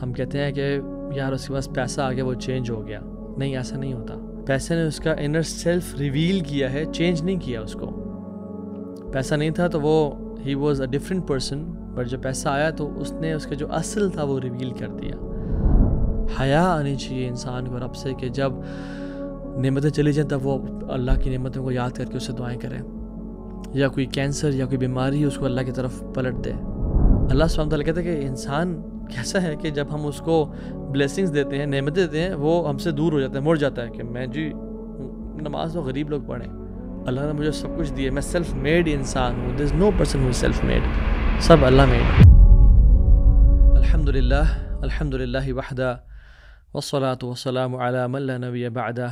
हम कहते हैं कि यार उसके पास पैसा आ गया वो चेंज हो गया नहीं ऐसा नहीं होता पैसे ने उसका इनर सेल्फ रिवील किया है चेंज नहीं किया उसको पैसा नहीं था तो वो he was a different person but जब पैसा आया तो उसने उसका जो असल था वो रिवील कर दिया हया आनी चाहिए इंसान को रब से कि जब नमतें चली जाए तब वो अल्लाह की नमतों को याद करके उससे दुआएं करें या कोई कैंसर या कोई बीमारी उसको अल्लाह की तरफ पलट दे अल्लाह स्वाम कहते हैं कि इंसान कैसा है कि जब हम उसको ब्लेसिंग्स देते हैं नेमतें देते हैं वो हमसे दूर हो जाता है मुड़ जाता है कि मैं जी नमाज तो गरीब लोग पढ़ें अल्लाह ने मुझे सब कुछ दिए मैं सेल्फ मेड इंसान हूँ this no person who self made सब अल्लाह मेड अल्हम्दुलिल्लाह अल्हम्दुलिल्लाह वहदा वसलात वसलाम अला नबी बादा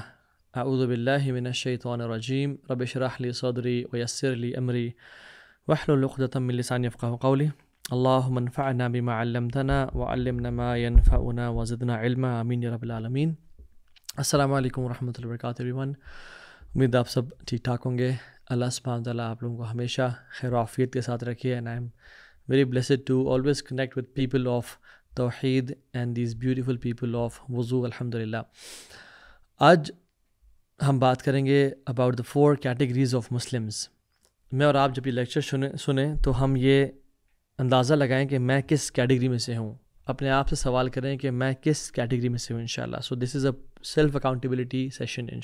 आउज़बिल्लिमिनशैतरजीम रबिशरहली सदरी वयसरली अमरी वहलुलदतमिलसानफ़ा कौली अल्लाह मनफा बिमा तना वमन फ़ाना वज़दना रबालमीन अल्लाम वरम् वर्क उम्मीद आप सब ठीक ठाक होंगे अल्लाह सुबह आप लोगों को हमेशा खैराफियत के साथ रखिए and I am very blessed to always connect with people of तोहैद and these beautiful people of वज़ू अलहमदिल्ला आज हम बात करेंगे about the four categories of Muslims मैं और आप जब ये लेक्चर सुने सुने तो हम ये अंदाज़ा लगाएं कि मैं किस कैटेगरी में से हूँ अपने आप से सवाल करें कि मैं किस कैटेगरी में से हूँ इनशाला so this is a self accountability session इन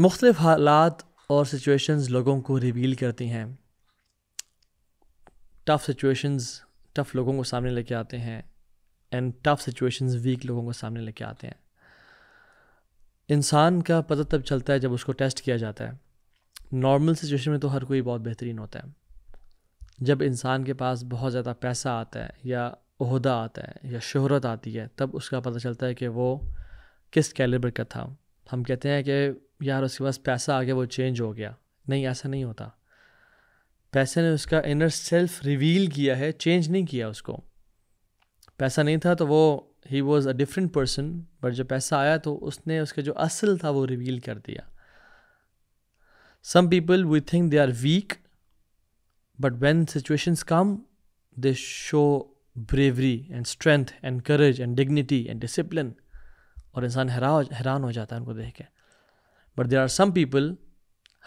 मुख्तलिफ हालात और सिचुएशंस लोगों को रिवील करती हैं टफ़ सिचुएशंस टफ़ लोगों को सामने लेके आते हैं एंड टफ़ सिचुएशंस वीक लोगों को सामने लेके आते हैं इंसान का पता तब चलता है जब उसको टेस्ट किया जाता है नॉर्मल सिचुएशन में तो हर कोई बहुत बेहतरीन होता है जब इंसान के पास बहुत ज़्यादा पैसा आता है या अहदा आता है या शहरत आती है तब उसका पता चलता है कि वो किस कैलिबर का था हम कहते हैं कि यार उसके पास पैसा आ गया वो चेंज हो गया नहीं ऐसा नहीं होता पैसे ने उसका इनर सेल्फ रिवील किया है चेंज नहीं किया उसको पैसा नहीं था तो वो he was a different person but जब पैसा आया तो उसने उसका जो असल था वो रिवील कर दिया some people we think they are weak but when situation come they show bravery and strength and courage and dignity and discipline और इंसान हैरान हो जाता है उनको देख के but there are some people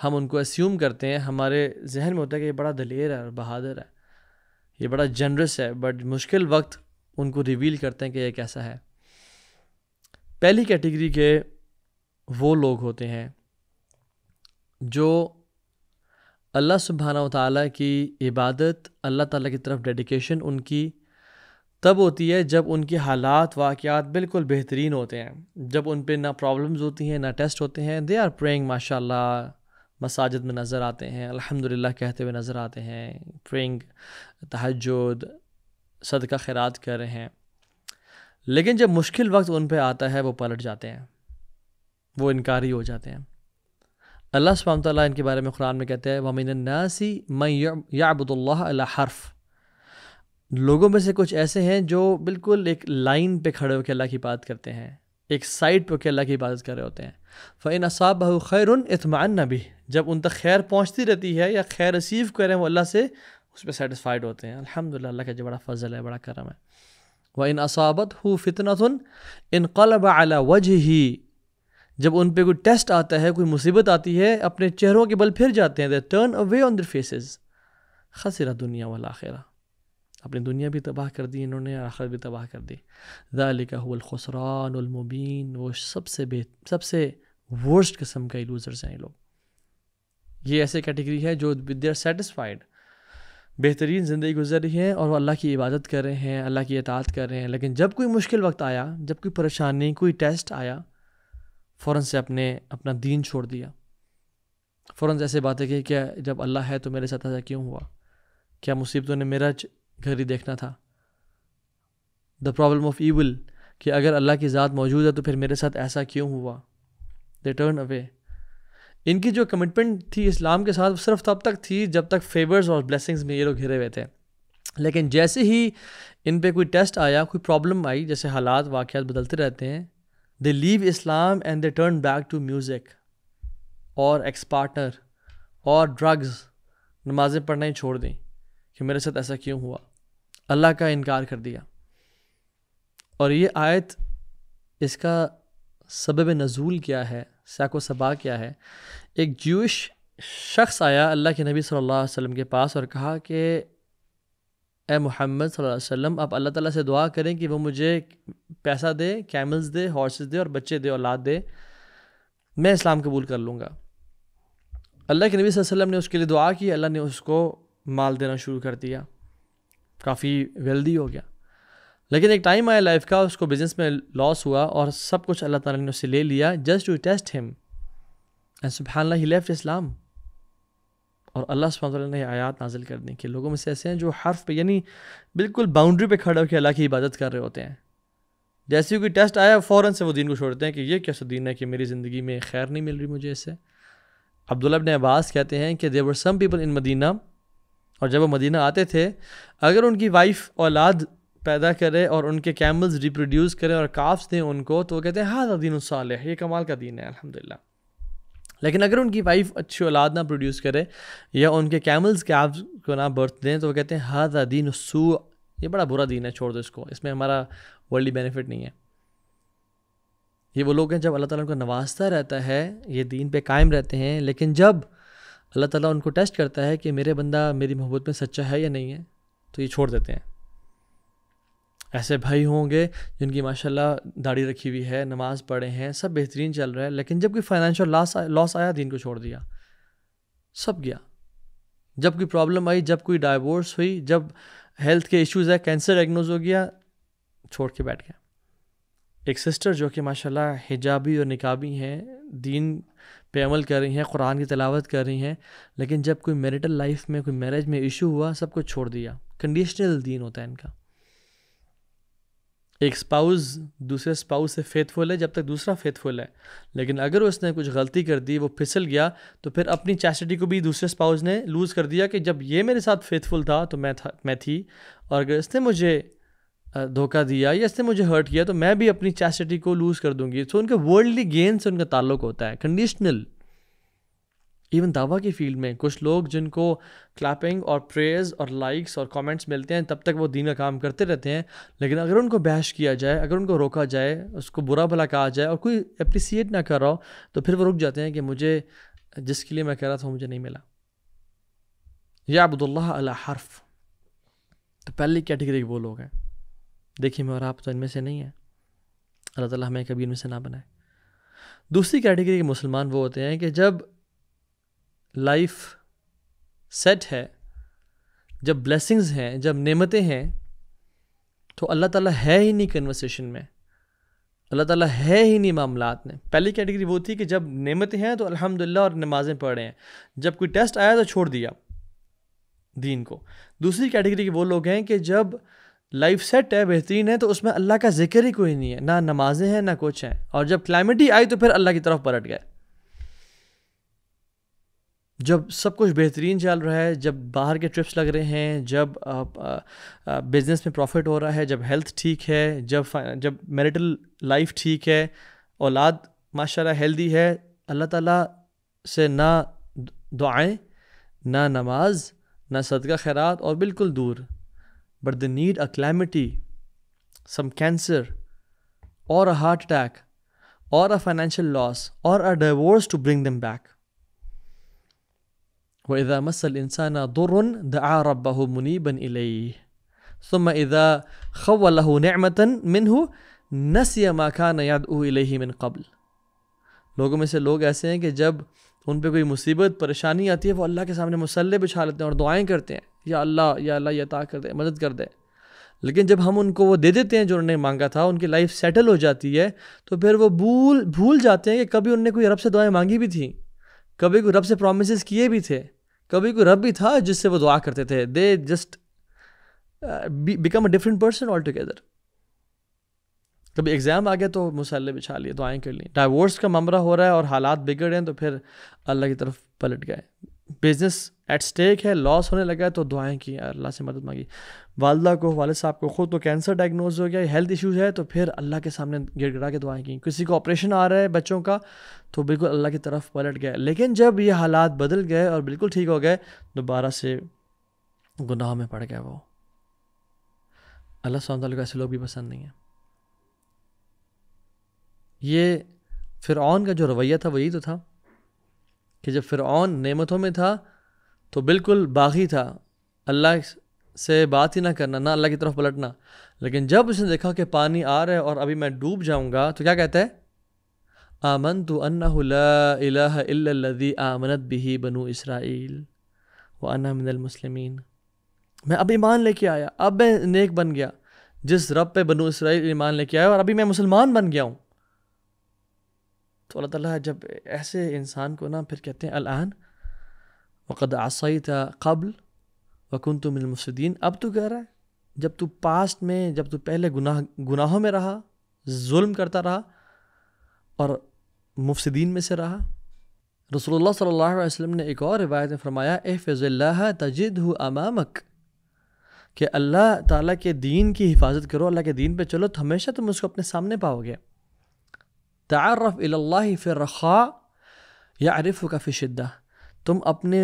हम उनको अस्यूम करते हैं हमारे जहन में होता है कि ये बड़ा दलेर है और बहादुर है ये बड़ा जनरस है बट मुश्किल वक्त उनको रिवील करते हैं कि ये कैसा है पहली कैटेगरी के वो लोग होते हैं जो अल्लाह सुबहाना ताली की इबादत अल्लाह ताली की तरफ डेडिकेशन उनकी तब होती है जब उनके हालात वाक़ात बिल्कुल बेहतरीन होते हैं जब उन पर ना प्रॉब्लम्स होती हैं ना टेस्ट होते हैं दे आर प्रेइंग माशा मसाजिद में नज़र आते हैं अल्हम्दुलिल्लाह कहते हुए नज़र आते हैं प्रेइंग तहजद सदका खैरात कर रहे हैं लेकिन जब मुश्किल वक्त उन पर आता है वो पलट जाते हैं वो इनकारी हो जाते हैं अल्लाह सुबह ताली इनके बारे में कुरान में कहते हैं वमिन नासी मैं याबुल्ला हर्फ लोगों में से कुछ ऐसे हैं जो बिल्कुल एक लाइन पे खड़े होकर अल्लाह की बात करते हैं एक साइड पर होकर अल्लाह की इबादत कर रहे होते हैं फ़ैन असाब बहु खैर इतमान नबी जब उन तक खैर पहुँचती रहती है या खैर रसीव करें वो अल्लाह से उस पर सेटिसफाइड होते हैं अल्हम्दुलिल्लाह अल्लाह का जो बड़ा फजल है बड़ा करम है व इन असाबत हु फितनतुन इन कलब अला वजह ही जब उन पर कोई टेस्ट आता है कोई मुसीबत आती है अपने चेहरों के बल फिर जाते हैं turn away on their faces खसरा दुनिया वाला आखिरा अपनी दुनिया भी तबाह कर दी इन्होंने आखिर भी तबाह कर दी ज़ालिका वो सबसे बे सबसे वर्स्ट का के लूज़र्स हैं ये लोग ये ऐसे कैटेगरी है जो विद देर सेटिस्फाइड बेहतरीन ज़िंदगी गुजर रही है और वो अल्लाह की इबादत कर रहे हैं अल्लाह की अतात कर रहे हैं लेकिन जब कोई मुश्किल वक्त आया जब कोई परेशानी कोई टेस्ट आया फ़ौर से अपने अपना दीन छोड़ दिया फ़ौर ऐसे बातें कही क्या जब अल्लाह है तो मेरे साथ ऐसा क्यों हुआ क्या मुसीबतों ने मेरा घर ही देखना था द प्रॉब्लम ऑफ ईवल कि अगर अल्लाह की ज़ात मौजूद है तो फिर मेरे साथ ऐसा क्यों हुआ दे टर्न अवे इनकी जो कमिटमेंट थी इस्लाम के साथ सिर्फ तब तक थी जब तक फेवर्स और ब्लेसिंग्स में ये लोग घिरे हुए थे लेकिन जैसे ही इन पर कोई टेस्ट आया कोई प्रॉब्लम आई जैसे हालात वाक़ बदलते रहते हैं they leave Islam and they turn back to music और एक्स पार्टनर और ड्रग्स नमाज़ें पढ़ना ही छोड़ दें कि मेरे साथ ऐसा क्यों हुआ अल्लाह का इनकार कर दिया और ये आयत इसका सबब नज़ूल क्या है सैको सबा क्या है एक जूश शख्स आया अल्लाह के नबी सल्लल्लाहु अलैहि वसल्लम के पास और कहा कि ए मोहम्मद वसल्लम आप अल्लाह ताला से दुआ करें कि वो मुझे पैसा दे कैमल्स दे हॉर्सेस दे और बच्चे दे औलाद दे मैं इस्लाम कबूल कर लूँगा अल्लाह के नबी वसल्लम ने उसके लिए दुआ की अल्लाह ने उसको माल देना शुरू कर दिया काफ़ी वेल्दी हो गया लेकिन एक टाइम आया लाइफ का उसको बिज़नेस में लॉस हुआ और सब कुछ अल्लाह ताला ने उससे ले लिया just to test him and सुबहानल्लाह ही लेफ्ट इस्लाम और अल्लाह सुबह ने आयात नाजिल कर दी कि लोगों में से ऐसे हैं जो हर्फ पे यानी बिल्कुल बाउंड्री पे खड़े होकर अल्लाह की इबादत कर रहे होते हैं जैसे ही कोई टेस्ट आया फ़ौर से वो दीन को छोड़ते हैं कि ये कैसा दीन है कि मेरी ज़िंदगी में खैर नहीं मिल रही मुझे इससे अब्दुल्लब ने आबास कहते हैं कि देवर सम पीपल इन मदीना और जब वो मदीना आते थे अगर उनकी वाइफ औलाद पैदा करे और उनके कैमल्स रिप्रोड्यूस करें और काफ्स दें उनको तो वो कहते हैं हाँ दीन साल है ये कमाल का दीन है अलहमदिल्ला लेकिन अगर उनकी वाइफ अच्छी औलाद ना प्रोड्यूस करे या उनके कैमल्स कैब्स को ना बर्थ दें तो वो कहते हैं हर दीन सू ये बड़ा बुरा दिन है छोड़ दो इसको इसमें हमारा वर्ल्डली बेनिफिट नहीं है ये वो लोग हैं जब अल्लाह ताला नवाजता रहता है ये दीन पे कायम रहते हैं लेकिन जब अल्लाह ताला उनको टेस्ट करता है कि मेरे बंदा मेरी मोहब्बत में सच्चा है या नहीं है तो ये छोड़ देते हैं ऐसे भाई होंगे जिनकी माशाल्लाह दाढ़ी रखी हुई है नमाज़ पढ़े हैं सब बेहतरीन चल रहा है लेकिन जब कोई फाइनेंशियल लॉस लॉस आया दिन को छोड़ दिया सब गया जब कोई प्रॉब्लम आई जब कोई डाइवोर्स हुई जब हेल्थ के इश्यूज है कैंसर डायग्नोज हो गया छोड़ के बैठ गया एक सिस्टर जो कि माशाल्लाह हिजाबी और निकाबी हैं दीन पे अमल कर रही हैं कुरान की तलावत कर रही हैं लेकिन जब कोई मैरिटल लाइफ में कोई मैरिज में इशू हुआ सब कुछ छोड़ दिया कंडीशनल दीन होता है इनका एक स्पाउस दूसरे स्पाउस से फेथफुल है जब तक दूसरा फेथफुल है लेकिन अगर उसने कुछ गलती कर दी वो फिसल गया तो फिर अपनी चैस्टिटी को भी दूसरे स्पाउस ने लूज़ कर दिया कि जब ये मेरे साथ फेथफुल था तो मैं था मैं थी और अगर इसने मुझे धोखा दिया या इसने मुझे हर्ट किया तो मैं भी अपनी चैस्टिटी को लूज़ कर दूंगी तो उनके वर्ल्डली गेन से उनका ताल्लुक होता है कंडीशनल इवन दावा की फील्ड में कुछ लोग जिनको क्लैपिंग और प्रेज और लाइक्स और कमेंट्स मिलते हैं तब तक वो दीन का काम करते रहते हैं लेकिन अगर उनको बहस किया जाए अगर उनको रोका जाए उसको बुरा भला कहा जाए और कोई अप्रिसिएट ना कर रहा हो तो फिर वो रुक जाते हैं कि मुझे जिसके लिए मैं कह रहा था मुझे नहीं मिला या अब्दुल्ला अला हर्फ तो पहली कैटेगरी के वो लोग हैं देखिए मैं और आप तो इनमें से नहीं हैं अल्लाह तला हमें कभी इनमें से ना बनाए दूसरी कैटेगरी के मुसलमान वो होते हैं कि जब लाइफ सेट है जब ब्लेसिंग्स हैं जब नेमतें हैं तो अल्लाह ताला है ही नहीं कन्वर्सेशन में अल्लाह ताला है ही नहीं मामलात में पहली कैटेगरी वो थी कि जब नेमतें हैं तो अल्हम्दुलिल्लाह और नमाज़ें पढ़ रहे हैं जब कोई टेस्ट आया तो छोड़ दिया दीन को दूसरी कैटेगरी के वो लोग हैं कि जब लाइफ सेट है बेहतरीन है तो उसमें अल्लाह का जिक्र ही कोई नहीं है ना नमाजें हैं ना कुछ हैं और जब क्लाइमेट ही आई तो फिर अल्लाह की तरफ पलट गए जब सब कुछ बेहतरीन चल रहा है जब बाहर के ट्रिप्स लग रहे हैं जब बिज़नेस में प्रॉफिट हो रहा है जब हेल्थ ठीक है जब जब मैरिटल लाइफ ठीक है औलाद माशाल्लाह हेल्दी है अल्लाह ताला से ना दुआएं ना नमाज ना सदका खैरात और बिल्कुल दूर but they need a calamity some cancer और अ हार्ट अटैक और अ फाइनेंशियल लॉस और a divorce to bring them back وإذا مس الإنسان ضر دعا ربه منيبا إليه ثم إذا خوله نعمة منه नसिया माखान याद ही मिन कबल लोगों में से लोग ऐसे हैं कि जब उन पर कोई मुसीबत परेशानी आती है वो अल्लाह के सामने मसल्ले बिछा लेते हैं और दुआएं करते हैं या अल्लाह या अल्लाह या ता कर दे मदद कर दे लेकिन जब हम उनको वो दे देते हैं जो उन्होंने मांगा था उनकी लाइफ सेटल हो जाती है तो फिर वो भूल भूल जाते हैं कि कभी उनने कोई रब से दुआएं मांगी भी थी कभी कोई रब से प्रोमिस किए भी थे कभी कोई रब भी था जिससे वो दुआ करते थे they just become a different person all together कभी एग्ज़ाम आ गया तो मुसल्ले बिछा लिए दुआएं कर ली डाइवोर्स का मामला हो रहा है और हालात बिगड़ रहे हैं तो फिर अल्लाह की तरफ पलट गए बिजनेस एट स्टेक है लॉस होने लगा है तो दुआएं की अल्लाह से मदद मांगी वालदा को वाले साहब को ख़ुद को कैंसर डायग्नोज हो गया हेल्थ इश्यूज़ है तो फिर अल्लाह के सामने गिर गिरा के दुआएं की किसी को ऑपरेशन आ रहा है बच्चों का तो बिल्कुल अल्लाह की तरफ पलट गया लेकिन जब ये हालात बदल गए और बिल्कुल ठीक हो गए दोबारा से गुनाह में पड़ गया वो अल्लाह साल को ऐसे लोग भी पसंद नहीं है ये फिर का जो रवैया था वही तो था कि जब फ़िरौन नेमतों में था तो बिल्कुल बागी था अल्लाह से बात ही ना करना ना अल्लाह की तरफ पलटना लेकिन जब उसने देखा कि पानी आ रहा है और अभी मैं डूब जाऊँगा तो क्या कहता है आमन तो अन्नादी आमनत बिही बनु इसराइल व अना मिनलमसलमिन मैं अभी ईमान लेके आया अब मैं नेक बन गया जिस रब पे बनु इसराइल ईमान लेके आया और अभी मैं मुसलमान बन गया हूँ तो अल्लाह ताला जब ऐसे इंसान को ना फिर कहते हैं अलआन वक़द था कबल वकुन तो मिलमसुद्दीन अब तो कह रहा है जब तू पास्ट में जब तू पहले गुनाह गुनाहों में रहा जुल्म करता रहा और मुफसदीन में से रहा रसोल्ला सल्ला वसम ने एक और रिवायत में फरमाया ए फ़ज़ल्ला तजिद हु अमामक कि अल्लाह ताला के दीन की हिफाजत करो अल्लाह के दीन पे चलो तो हमेशा तुम उसको अपने सामने पाओगे तारफ़ इल्लाह फिर रखा या अरिफ़ का फ़िशदा तुम अपने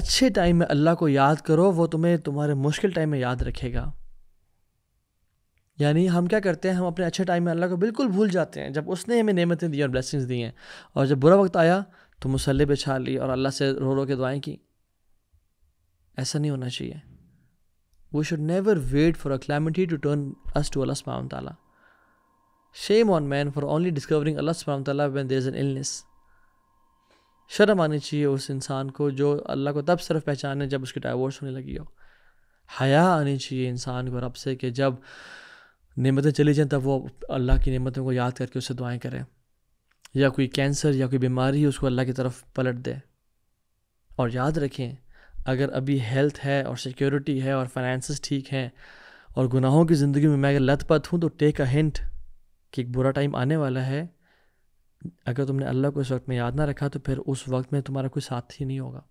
अच्छे टाइम में अल्लाह को याद करो वो तुम्हें तुम्हारे मुश्किल टाइम में याद रखेगा यानी हम क्या करते हैं हम अपने अच्छे टाइम में अल्लाह को बिल्कुल भूल जाते हैं जब उसने हमें नेमतें दी और ब्लेसिंग्स दी हैं और जब बुरा वक्त आया तो मुसल्ले पे छा ली और अल्लाह से रो रो के दुआएं की ऐसा नहीं होना चाहिए we should never wait for a calamity to turn us to Allah ताला Shame on man for only discovering Allah subhanahu when there is an illness. शर्म आनी चाहिए उस इंसान को जो अल्लाह को तब सिर्फ पहचाने जब उसकी डाइवोर्स होने लगी हो हया आनी चाहिए इंसान को रब से कि जब नियमतें चली जाएँ तब वो अल्लाह की नियमतों को याद करके उससे दुआएं करें या कोई कैंसर या कोई बीमारी उसको अल्लाह की तरफ पलट दे और याद रखें अगर अभी हेल्थ है और सिक्योरिटी है और फाइनेंस ठीक हैं और गुनाहों की ज़िंदगी में मैं अगर लत पत हूँ तो टेक अ हिंट कि एक बुरा टाइम आने वाला है अगर तुमने अल्लाह को इस वक्त में याद ना रखा तो फिर उस वक्त में तुम्हारा कोई साथ ही नहीं होगा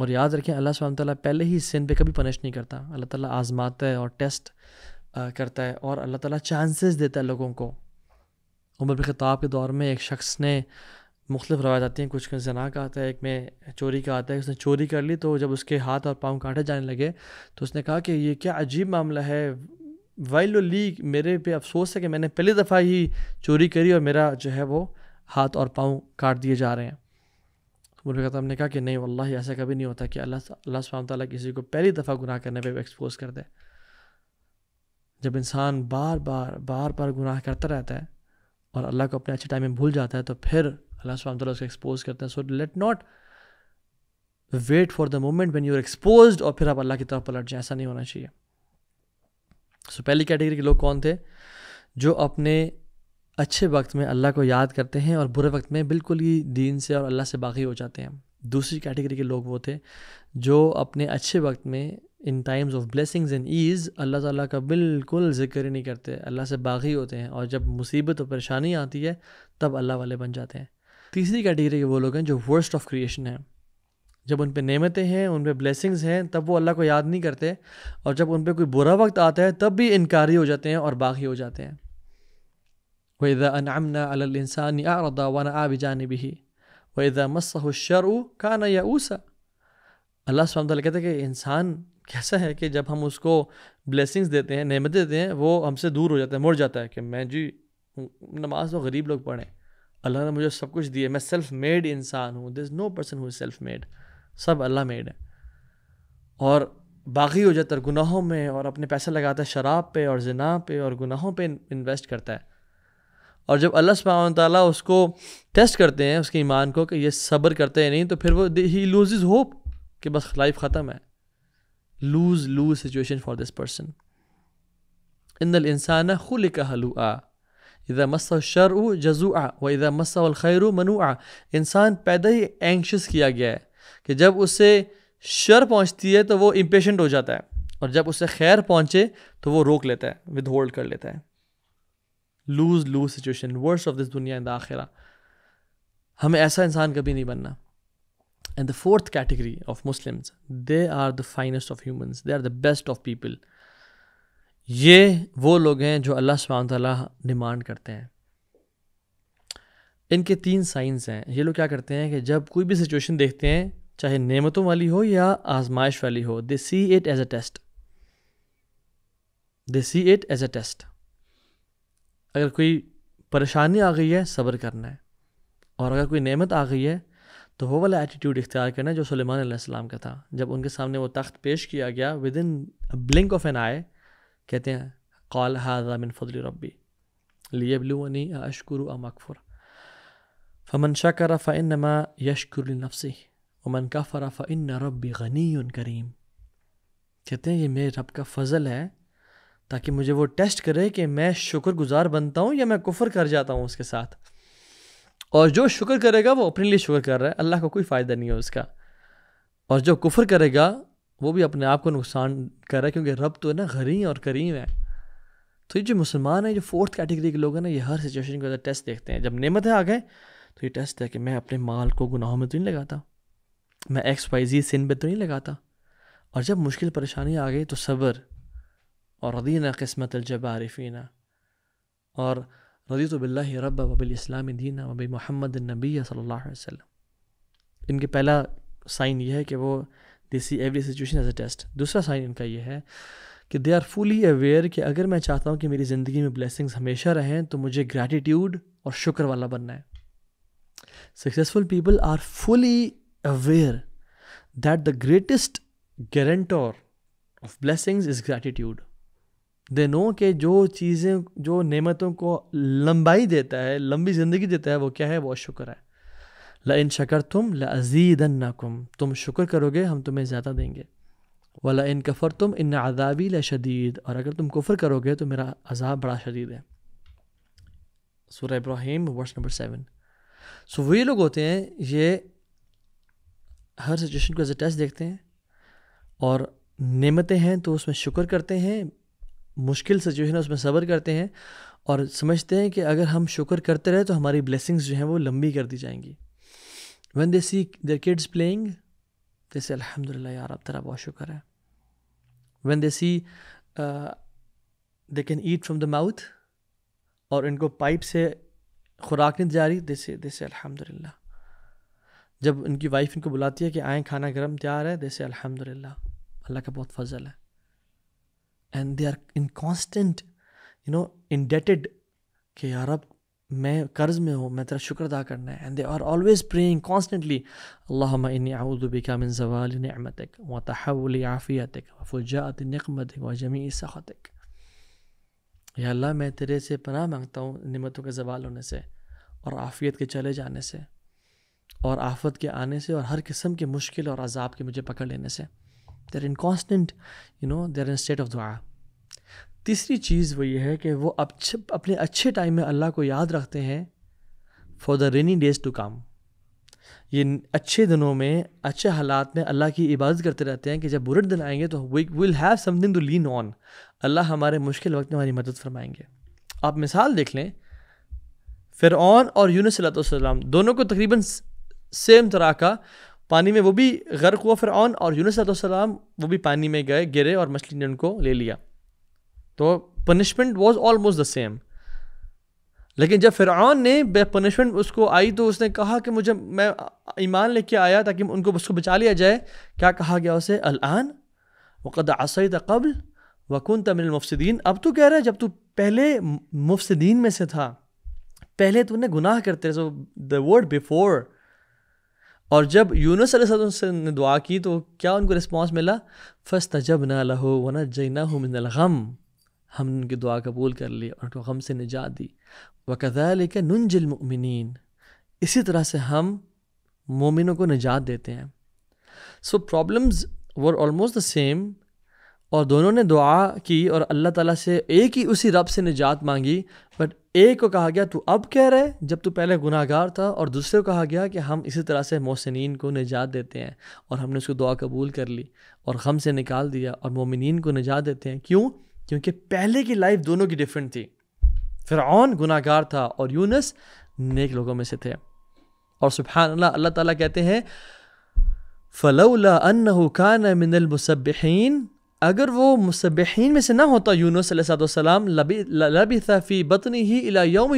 और याद रखें अल्लाह सुबह तला पहले ही सिन पे कभी पनिश नहीं करता अल्लाह ताला आजमाता है और टेस्ट करता है और अल्लाह ताला चांसेस देता है लोगों को उमर ख़िताब के दौर में एक शख्स ने मुख्तफ रवायत आती हैं कुछ जना का आता है एक में चोरी का आता है उसने चोरी कर ली तो जब उसके हाथ और पाँव काटे जाने लगे तो उसने कहा कि ये क्या अजीब मामला है वाइल लीग मेरे पे अफसोस है कि मैंने पहली दफ़ा ही चोरी करी और मेरा जो है वो हाथ और पाँव काट दिए जा रहे हैं तो मुल खतम ने कहा कि नहीं वल्ला ऐसा कभी नहीं होता कि अल्लाह अल्लाह सुबहान किसी को पहली दफ़ा गुनाह करने पे एक्सपोज कर दे जब इंसान बार बार बार बार गुनाह करता रहता है और अल्लाह को अपने अच्छे टाइम में भूल जाता है तो फिर अल्लाह सुबहान ताली उसको एक्सपोज करते हैं so let not wait for the moment when you are expose और फिर आप अल्लाह की तरफ पलट जाए ऐसा नहीं होना चाहिए सो so, पहली कैटेगरी के लोग कौन थे जो अपने अच्छे वक्त में अल्लाह को याद करते हैं और बुरे वक्त में बिल्कुल ही दीन से और अल्लाह से बागी हो जाते हैं दूसरी कैटेगरी के लोग वो थे जो अपने अच्छे वक्त में in times of blessings and ease Allah ताला का बिल्कुल जिक्र ही नहीं करते अल्लाह से बागी होते हैं और जब मुसीबत और परेशानी आती है तब अल्लाह वाले बन जाते हैं तीसरी कैटेगरी के वो लोग हैं जो वर्स्ट ऑफ क्रिएशन है जब उन पर नमतें हैं उन पर ब्लेसिंग्स हैं तब वो अल्लाह को याद नहीं करते और जब उन पर कोई बुरा वक्त आता है तब भी इनकारी हो जाते हैं और बागी हो जाते हैं वैदा अनामना अलसानी आरदा वन भी जान भी वैदा मसर का ना या ऊसा अल्लाह स्वाम कहते हैं कि इंसान कैसा है कि जब हम उसको ब्लेसिंग्स देते हैं नमतें देते हैं वो हमसे दूर हो जाता है मुड़ जाता है कि मैं जी नमाज तो गरीब लोग पढ़ें अल्लाह ने मुझे सब कुछ दिए मैं सेल्फ़ मेड इंसान हूँ this no person who is self made सब अल्लाह मेड है और बागी हो जाता है गुनाहों में और अपने पैसे लगाता है शराब पे और जना पे और गुनाहों पे इन्वेस्ट करता है और जब अल्लाह सुबहान ताली उसको टेस्ट करते हैं उसके ईमान को कि ये सब्र करते हैं नहीं तो फिर वो ही लूज इज़ होप कि बस लाइफ ख़त्म है lose lose situation for this person इन दल इंसान खुल का हलू आ इधर मसा शर जजू आ व इधर मसा खैर मनू आ इंसान पैदा ही एंशस किया गया है कि जब उससे शर पहुंचती है तो वो इम्पेशेंट हो जाता है और जब उससे खैर पहुंचे तो वो रोक लेता है विद होल्ड कर लेता है lose lose situation worse of this दुनिया इन द आखिरा हमें ऐसा इंसान कभी नहीं बनना and the fourth category of Muslims they are the finest of humans they are the best of people ये वो लोग हैं जो अल्लाह सुबहान तला डिमांड करते हैं इनके तीन साइंस हैं ये लोग क्या करते हैं कि जब कोई भी सिचुएशन देखते हैं चाहे नेमतों वाली हो या आजमाइश वाली हो they see it as a test they see it as a test अगर कोई परेशानी आ गई है सब्र करना है और अगर कोई नेमत आ गई है तो वो वाला एटीट्यूड इख्तियार करना है जो सलेमान का था जब उनके सामने वो तख्त पेश किया गया within blink of an eye कहते हैं कॉल हाजा मिन फजल रबी लिए अशकुर अ फमन शकर नमा यशकुर नफसी वमन का फ़रा फ़िन रबी गनी करीम कहते हैं ये मेरे रब का फ़ज़ल है ताकि मुझे वो टेस्ट करे कि मैं शुक्रगुजार बनता हूँ या मैं कुफर कर जाता हूँ उसके साथ और जो शुक्र करेगा वो अपने लिए शुक्र कर रहा है अल्लाह को कोई फ़ायदा नहीं है उसका और जो कुफर करेगा वो भी अपने आप को नुकसान कर रहा है क्योंकि रब तो है ना गरीब और करीम है तो ये जो मुसलमान है जो फोर्थ कैटेगरी के लोग हैं ना ये हर सिचुएशन के अंदर टेस्ट देखते हैं जब नेमत है आ गए तो ये टेस्ट है कि मैं अपने माल को गुनाहों में तो नहीं लगाता मैं एक्स वाई जी सिन पर तो नहीं लगाता और जब मुश्किल परेशानी आ गई तो सब्र और रदीना किस्मत आरफीना और रदी तो बिल्ल रब इस्लाम दीना वबी मोहम्मद नबी सल्ला वसम इनके पहला साइन यह है कि वो they see every situation as a test दूसरा साइन इनका यह है कि दे आर फुली अवेयर कि अगर मैं चाहता हूँ कि मेरी ज़िंदगी में ब्लेसिंग्स हमेशा रहें तो मुझे ग्रैटिट्यूड और शुक्र वाला बनना है successful people are fully aware that the greatest guarantor of blessing is gratitude they know के जो चीज़ें जो नेमतों को लंबाई देता है लंबी ज़िंदगी देता है वो क्या है वो शुक्र है ल इन शकर तुम ला अजीदन नाकुम तुम शुक्र करोगे हम तुम्हें ज़्यादा देंगे व ल इन कफ़र तुम इन आदाबी ल शदीद और अगर तुम कुफर करोगे तो मेरा अजाब बड़ा शदीद है सुर इब्राहिम वर्ष नंबर सेवन सो वही लोग होते हैं ये हर सिचुएशन को एज ए टेस्ट देखते हैं और नेमतें हैं तो उसमें शुक्र करते हैं मुश्किल सिचुएशन है उसमें सब्र करते हैं और समझते हैं कि अगर हम शुक्र करते रहे तो हमारी ब्लेसिंग्स जो हैं वो लंबी कर दी जाएंगी one they see their kids playing जैसे अलहमदिल्ला यार अब तेरा बहुत शुक्र है one they see they can eat from the mouth और इनको पाइप से खुराक नहीं जा रही जैसे जैसे अलहमदिल्ला जब उनकी वाइफ इनको बुलाती है कि आए खाना गर्म तैयार है जैसे अल्हम्दुलिल्लाह अल्लाह का बहुत फजल है and they are in constant you know indebted कि यार अब मैं कर्ज में हूँ मैं तेरा शुक्र अदा करना है and they are always praying constantly Allah आउदबिका मिन जवाल व जमी या अल्लाह मैं तेरे से पनाह मांगता हूँ नमतों के जवाल होने से और आफ़ियत के चले जाने से और आफत के आने से और हर किस्म के मुश्किल और अजाब के मुझे पकड़ लेने से they're in constant you know they're in state of दुआ तीसरी चीज़ वो ये है कि वो अच्छे अपने अच्छे टाइम में अल्लाह को याद रखते हैं for the rainy days to come ये अच्छे दिनों में अच्छे हालात में अल्लाह की इबादत करते रहते हैं कि जब बुरे दिन आएंगे तो we will have something to lean on Allah हमारे मुश्किल वक्त में हमारी मदद फरमाएंगे आप मिसाल देख लें फिर और यूनसलाम दोनों को तकरीबन सेम तरह का पानी में वो भी गर्क हुआ फिर और, और यूनसम वो भी पानी में गए गिरे और मछली ने उनको ले लिया तो punishment was almost the same लेकिन जब फिर ने पनिशमेंट उसको आई तो उसने कहा कि मुझे मैं ईमान लेके आया ताकि उनको उसको बचा लिया जाए क्या कहा गया उसे अलान वक़द आसद कबल वकुन तमिल मुफसदीन अब तो कह रहा है जब तू पहले मुफसदीन में से था पहले तूने गुनाह करते रहे द वर्ड बिफोर और जब यूनस ने दुआ की तो क्या उनको रिस्पॉन्स मिला फस तजब ना लहो ना जना हो मिनल गम हम उनकी दुआ कबूल कर ली और उनको गम से निजात दी कदा लेकर नंजिलमिन इसी तरह से हम मोमिनों को निजात देते हैं so problems were almost the same और दोनों ने दुआ की और अल्लाह ताला से एक ही उसी रब से निजात मांगी बट एक को कहा गया तू अब कह रहे जब तू पहले गुनाहगार था और दूसरे को कहा गया कि हम इसी तरह से मोहसिन को निजात देते हैं और हमने उसको दुआ कबूल कर ली और गम से निकाल दिया और मोमिन को निजात देते हैं क्यों क्योंकि पहले की लाइफ दोनों की डिफरेंट थी ऑन गुनागार था और यूनस नेक लोगों में से थे और सुबहान अल्लाह तहते ताला कहते हैं फ़लौला अन्न कान मिनल मुसबिन अगर वो मुसबहन में से ना होता लबी लबिथफ़ी बतनी ही इला योम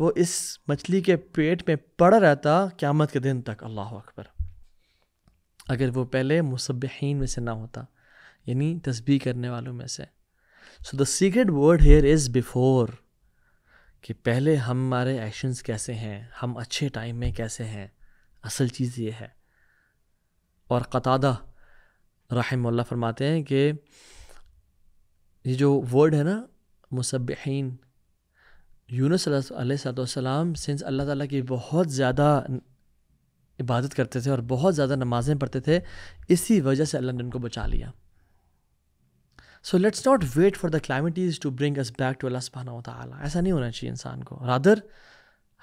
वो इस मछली के पेट में पड़ा रहता क़्यामत के दिन तक अल्लाह अकबर अगर वो पहले मुसबहन में से ना होता यानी तस्बी करने वालों में से so the secret word here is before कि पहले हमारे एक्शंस कैसे हैं हम अच्छे टाइम में कैसे हैं असल चीज़ ये है और कतादा राहिम फरमाते हैं कि ये जो वर्ड है ना मुसबिन यूनस सलाम सिंस अल्लाह ताला की बहुत ज़्यादा इबादत करते थे और बहुत ज़्यादा नमाज़ें पढ़ते थे इसी वजह से अल्लाह ने उनको बचा लिया so let's not wait for the calamities to bring us back to Allah सुबहाना ताला ऐसा नहीं होना चाहिए इंसान को रादर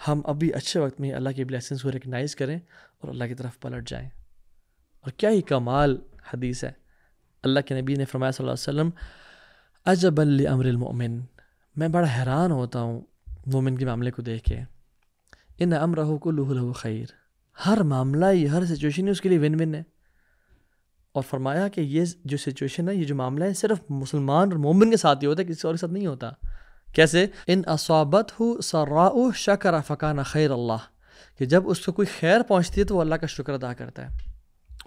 हम अभी अच्छे वक्त में अल्लाह की ब्लेसिंग्स को रिकगनाइज़ करें और अल्लाह की तरफ पलट जाएँ और क्या ही कमाल हदीस है अल्लाह के नबी ने फरमाया सल्लल्लाहु अलैहि वसल्लम अजबल अमर मोमिन मैं बड़ा हैरान होता हूँ मोमिन के मामले को देख के इन हो को लहू खैर हर मामला ही हर सिचुएशन ही उसके लिए विन विन है और फरमाया कि ये जो सिचुएशन है ये जो मामला है सिर्फ मुसलमान और मोमिन के साथ ही होता है किसी और के साथ नहीं होता कैसे इन असाबत हो सरा शकर फ़कान खैर अल्लाह कि जब उसको कोई खैर पहुँचती है तो वो अल्लाह का शुक्र अदा करता है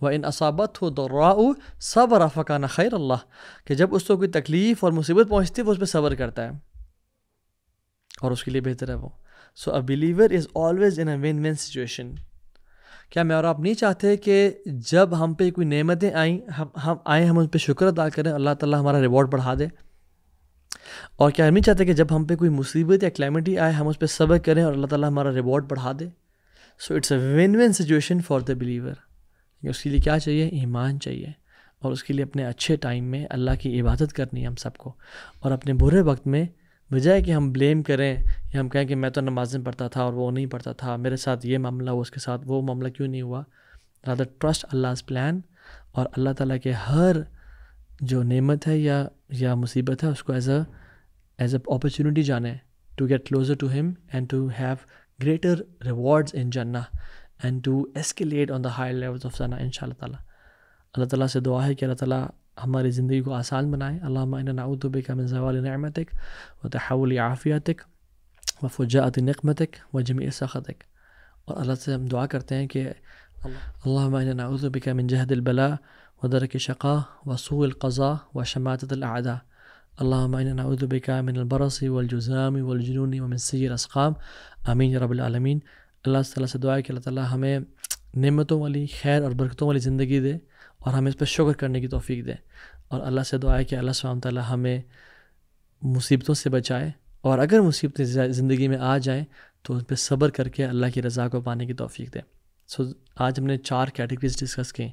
व इन असाबत हो दौराऊ सब्र फ़काना खैर अल्लाह कि जब उसको कोई तकलीफ़ और मुसीबत पहुँचती है वो उस पर सब्र करता है और उसके लिए बेहतर है वो so a believer is always in a win win situation क्या मैं और आप नहीं चाहते कि जब हम पे कोई नेमतें आई हम हम आए हम उन पर शुक्र अदा करें अल्लाह ताली हमारा रिवॉर्ड बढ़ा दें और क्या हम नहीं चाहते कि जब हम पे कोई मुसीबत या क्लैमिटी आए हम उस पर सब्र करें और अल्लाह ताला हमारा रिवॉर्ड बढ़ा दें so it's a win win situation for the believer उसके लिए क्या चाहिए ईमान चाहिए और उसके लिए अपने अच्छे टाइम में अल्लाह की इबादत करनी है हम सबको और अपने बुरे वक्त में बजाय कि हम ब्लेम करें या हम कहें कि मैं तो नमाज़ें पढ़ता था और वो नहीं पढ़ता था मेरे साथ ये मामला हुआ उसके साथ वो मामला क्यों नहीं हुआ रादर ट्रस्ट अल्लाह प्लान और अल्लाह ताला के हर जो नेमत है या या मुसीबत है उसको as a as a opportunity जाने to get closer to him and to have greater rewards in जन्ना and to escalate on the high levels of सना इन ताला अल्लाह ताला से दुआ है कि अल्लाह ताला हमारी ज़िंदगी को आसान बनाए अल्लाउदब का मिनवाल नमतक व तहवल आफ़ियातक व फुजात नकमतक व जमी सख़तक और अल्लाह से हम दुआ करते हैं कि अल्लाउदब का मिन जहदलबला व दरक शक़ा वसूल क़ज़ा व शमातदा اللهم إنا نعوذ بك من البرص والجزام والجنون ومن سير الأسقام آمين يا رب العالمين अल्लाह ताला से दुआ है कि अल्लाह ताला हमें नेमतों वाली खैर और बरकतों वाली ज़िंदगी दे और हमें इस पर शुक्र करने की तोफ़ी दे और अल्लाह से दुआ है कि अल्लाह सुबह ताली हमें मुसीबतों से बचाए और अगर मुसीबतें ज़िंदगी में आ जाएँ तो उस पर सब्र करके अल्लाह की रज़ा को पाने की तोफ़ी दें सो so, आज हमने चार कैटेगरीज डिस्कस की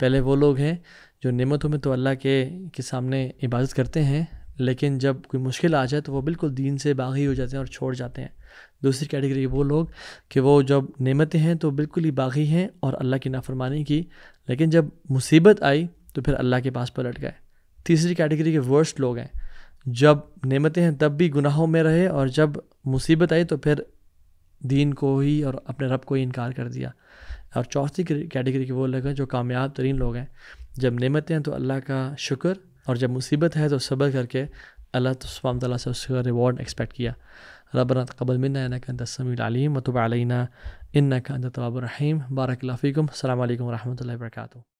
पहले वो लोग हैं जो नमतों में तो अल्लाह के के सामने इबादत करते हैं लेकिन जब कोई मुश्किल आ जाए तो वो बिल्कुल दीन से बागी हो जाते हैं और छोड़ जाते हैं दूसरी कैटेगरी वो लोग कि वो जब नेमतें हैं तो बिल्कुल ही बागी हैं और अल्लाह की नाफरमानी की लेकिन जब मुसीबत आई तो फिर अल्लाह के पास पलट गए तीसरी कैटेगरी के वर्स्ट लोग हैं जब नेमतें हैं तब भी गुनाहों में रहे और जब मुसीबत आई तो फिर दीन को ही और अपने रब को ही इनकार कर दिया और चौथी कैटेगरी के वो लोग हैं जो कामयाब तरीन लोग हैं जब नेमतें हैं तो अल्लाह का शुक्र और जब मुसीबत है तो सब्र करके अल्लाह तो तला से उसका रिवॉर्ड एक्सपेक्ट किया ربنا تقبل منا إنك أنت السميع العليم وتب علينا إنك أنت التواب الرحيم بارك الله فيكم السلام عليكم ورحمة الله وبركاته